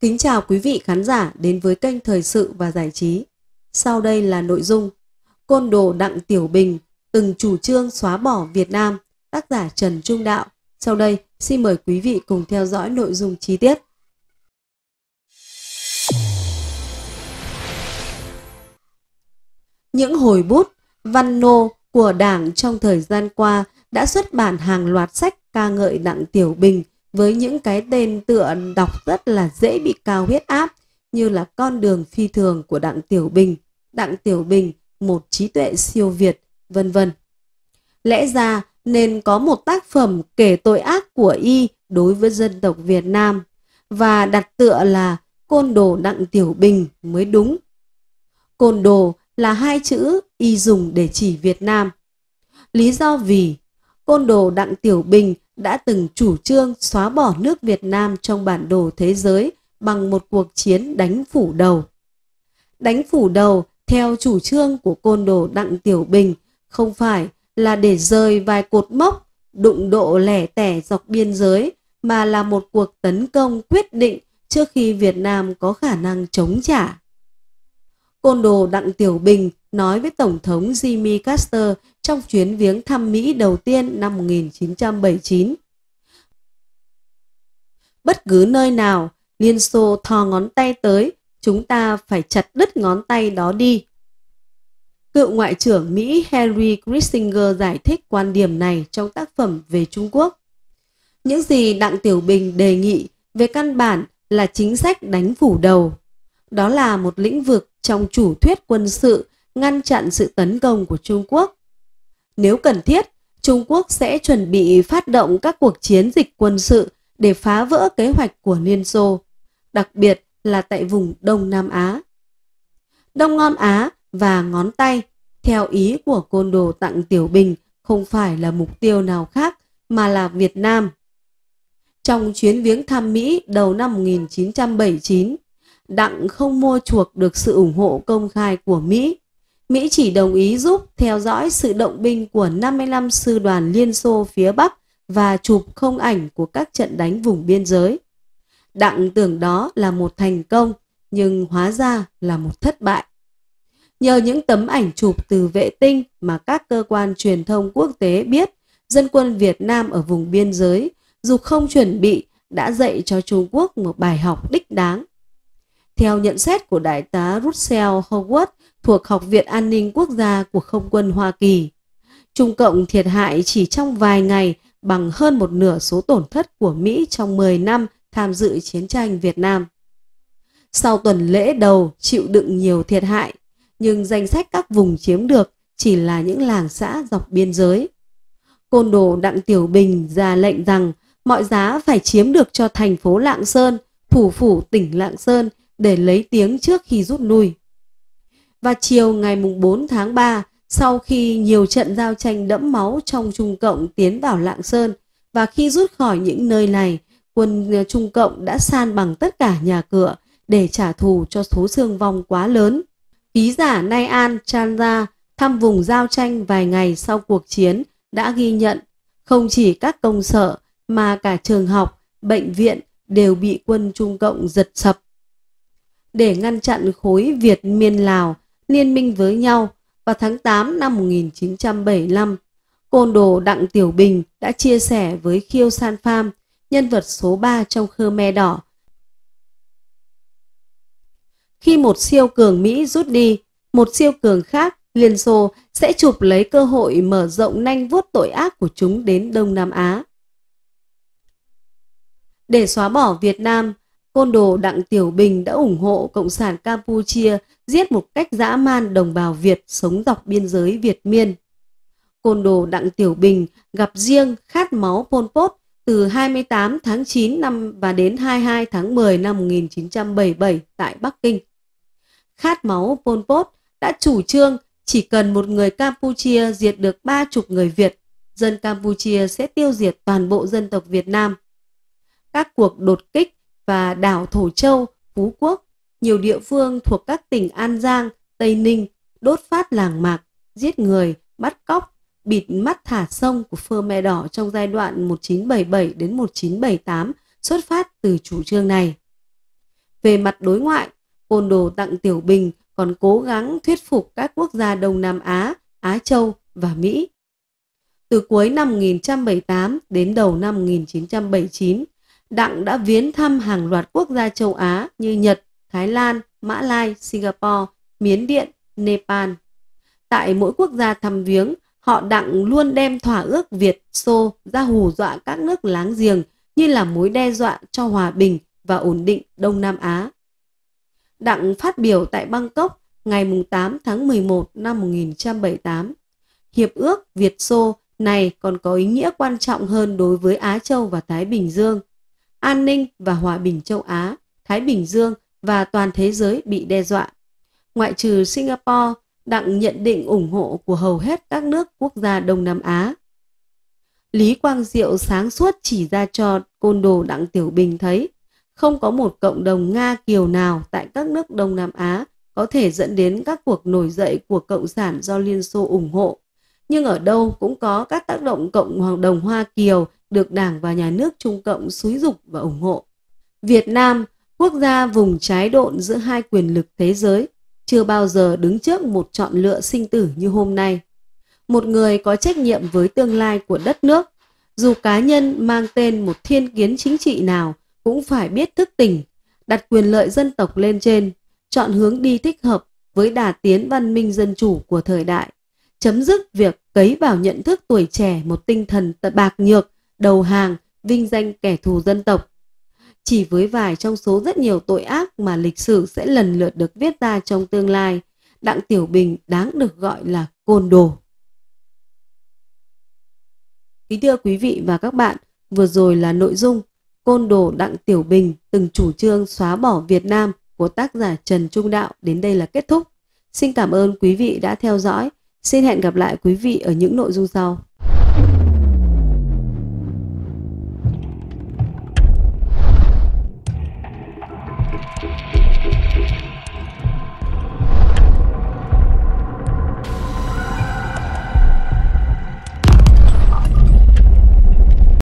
Kính chào quý vị khán giả đến với kênh Thời sự và Giải trí. Sau đây là nội dung Côn đồ Đặng Tiểu Bình từng chủ trương xóa bỏ Việt Nam, tác giả Trần Trung Đạo. Sau đây, xin mời quý vị cùng theo dõi nội dung chi tiết. Những hồi bút, văn nô của Đảng trong thời gian qua đã xuất bản hàng loạt sách ca ngợi Đặng Tiểu Bình – với những cái tên tựa đọc rất là dễ bị cao huyết áp như là Con đường phi thường của Đặng Tiểu Bình, Đặng Tiểu Bình, một trí tuệ siêu việt, vân vân. Lẽ ra nên có một tác phẩm kể tội ác của y đối với dân tộc Việt Nam và đặt tựa là Côn đồ Đặng Tiểu Bình mới đúng. Côn đồ là hai chữ y dùng để chỉ Việt Nam. Lý do vì côn đồ Đặng Tiểu Bình đã từng chủ trương xóa bỏ nước Việt Nam trong bản đồ thế giới bằng một cuộc chiến đánh phủ đầu. Đánh phủ đầu theo chủ trương của côn đồ Đặng Tiểu Bình không phải là để rời vài cột mốc đụng độ lẻ tẻ dọc biên giới mà là một cuộc tấn công quyết định trước khi Việt Nam có khả năng chống trả. Côn đồ Đặng Tiểu Bình nói với Tổng thống Jimmy Carter trong chuyến viếng thăm Mỹ đầu tiên năm 1979. Bất cứ nơi nào, Liên Xô thò ngón tay tới, chúng ta phải chặt đứt ngón tay đó đi. Cựu Ngoại trưởng Mỹ Henry Kissinger giải thích quan điểm này trong tác phẩm về Trung Quốc. Những gì Đặng Tiểu Bình đề nghị về căn bản là chính sách đánh phủ đầu. Đó là một lĩnh vực trong chủ thuyết quân sự ngăn chặn sự tấn công của Trung Quốc. Nếu cần thiết, Trung Quốc sẽ chuẩn bị phát động các cuộc chiến dịch quân sự để phá vỡ kế hoạch của Liên Xô, đặc biệt là tại vùng Đông Nam Á. Đông Nam Á và ngón tay, theo ý của côn đồ tặng Tiểu Bình, không phải là mục tiêu nào khác mà là Việt Nam. Trong chuyến viếng thăm Mỹ đầu năm 1979, Đặng không mua chuộc được sự ủng hộ công khai của Mỹ. Mỹ chỉ đồng ý giúp theo dõi sự động binh của 55 sư đoàn Liên Xô phía Bắc và chụp không ảnh của các trận đánh vùng biên giới. Đặng tưởng đó là một thành công, nhưng hóa ra là một thất bại. Nhờ những tấm ảnh chụp từ vệ tinh mà các cơ quan truyền thông quốc tế biết, dân quân Việt Nam ở vùng biên giới, dù không chuẩn bị, đã dạy cho Trung Quốc một bài học đích đáng. Theo nhận xét của đại tá Russell Howard, thuộc Học viện An ninh Quốc gia của Không quân Hoa Kỳ. Trung Cộng thiệt hại chỉ trong vài ngày bằng hơn một nửa số tổn thất của Mỹ trong 10 năm tham dự chiến tranh Việt Nam. Sau tuần lễ đầu chịu đựng nhiều thiệt hại, nhưng danh sách các vùng chiếm được chỉ là những làng xã dọc biên giới. Côn đồ Đặng Tiểu Bình ra lệnh rằng mọi giá phải chiếm được cho thành phố Lạng Sơn, thủ phủ tỉnh Lạng Sơn để lấy tiếng trước khi rút lui và chiều ngày mùng 4 tháng 3, sau khi nhiều trận giao tranh đẫm máu trong Trung Cộng tiến vào Lạng Sơn và khi rút khỏi những nơi này, quân ờ, Trung Cộng đã san bằng tất cả nhà cửa để trả thù cho số thương vong quá lớn. Ký giả Nay An Ra thăm vùng giao tranh vài ngày sau cuộc chiến đã ghi nhận không chỉ các công sở mà cả trường học, bệnh viện đều bị quân Trung Cộng giật sập. Để ngăn chặn khối Việt Miên Lào liên minh với nhau vào tháng 8 năm 1975. Côn đồ Đặng Tiểu Bình đã chia sẻ với Khiêu San Pham, nhân vật số 3 trong Khmer Đỏ. Khi một siêu cường Mỹ rút đi, một siêu cường khác, Liên Xô, sẽ chụp lấy cơ hội mở rộng nanh vuốt tội ác của chúng đến Đông Nam Á. Để xóa bỏ Việt Nam, côn đồ Đặng Tiểu Bình đã ủng hộ Cộng sản Campuchia giết một cách dã man đồng bào Việt sống dọc biên giới Việt Miên. Côn đồ Đặng Tiểu Bình gặp riêng khát máu Pol Pot từ 28 tháng 9 năm và đến 22 tháng 10 năm 1977 tại Bắc Kinh. Khát máu Pol Pot đã chủ trương chỉ cần một người Campuchia diệt được ba chục người Việt, dân Campuchia sẽ tiêu diệt toàn bộ dân tộc Việt Nam. Các cuộc đột kích và đảo Thổ Châu, Phú Quốc, nhiều địa phương thuộc các tỉnh An Giang, Tây Ninh đốt phát làng mạc, giết người, bắt cóc, bịt mắt thả sông của phơ me Đỏ trong giai đoạn 1977 đến 1978 xuất phát từ chủ trương này. Về mặt đối ngoại, Côn Đồ Tặng Tiểu Bình còn cố gắng thuyết phục các quốc gia Đông Nam Á, Á Châu và Mỹ. Từ cuối năm 1978 đến đầu năm 1979, Đặng đã viếng thăm hàng loạt quốc gia châu Á như Nhật, Thái Lan, Mã Lai, Singapore, Miến Điện, Nepal. Tại mỗi quốc gia thăm viếng, họ Đặng luôn đem thỏa ước Việt Xô ra hù dọa các nước láng giềng như là mối đe dọa cho hòa bình và ổn định Đông Nam Á. Đặng phát biểu tại Bangkok ngày 8 tháng 11 năm 1978. Hiệp ước Việt Xô này còn có ý nghĩa quan trọng hơn đối với Á Châu và Thái Bình Dương an ninh và hòa bình châu Á, Thái Bình Dương và toàn thế giới bị đe dọa. Ngoại trừ Singapore, đặng nhận định ủng hộ của hầu hết các nước quốc gia Đông Nam Á. Lý Quang Diệu sáng suốt chỉ ra cho côn đồ Đặng Tiểu Bình thấy không có một cộng đồng Nga kiều nào tại các nước Đông Nam Á có thể dẫn đến các cuộc nổi dậy của Cộng sản do Liên Xô ủng hộ. Nhưng ở đâu cũng có các tác động Cộng hoàng đồng Hoa Kiều được Đảng và Nhà nước Trung Cộng xúi dục và ủng hộ. Việt Nam, quốc gia vùng trái độn giữa hai quyền lực thế giới, chưa bao giờ đứng trước một chọn lựa sinh tử như hôm nay. Một người có trách nhiệm với tương lai của đất nước, dù cá nhân mang tên một thiên kiến chính trị nào cũng phải biết thức tỉnh, đặt quyền lợi dân tộc lên trên, chọn hướng đi thích hợp với đà tiến văn minh dân chủ của thời đại, chấm dứt việc cấy vào nhận thức tuổi trẻ một tinh thần bạc nhược đầu hàng, vinh danh kẻ thù dân tộc. Chỉ với vài trong số rất nhiều tội ác mà lịch sử sẽ lần lượt được viết ra trong tương lai, Đặng Tiểu Bình đáng được gọi là côn đồ. Kính thưa quý vị và các bạn, vừa rồi là nội dung Côn đồ Đặng Tiểu Bình từng chủ trương xóa bỏ Việt Nam của tác giả Trần Trung Đạo đến đây là kết thúc. Xin cảm ơn quý vị đã theo dõi. Xin hẹn gặp lại quý vị ở những nội dung sau.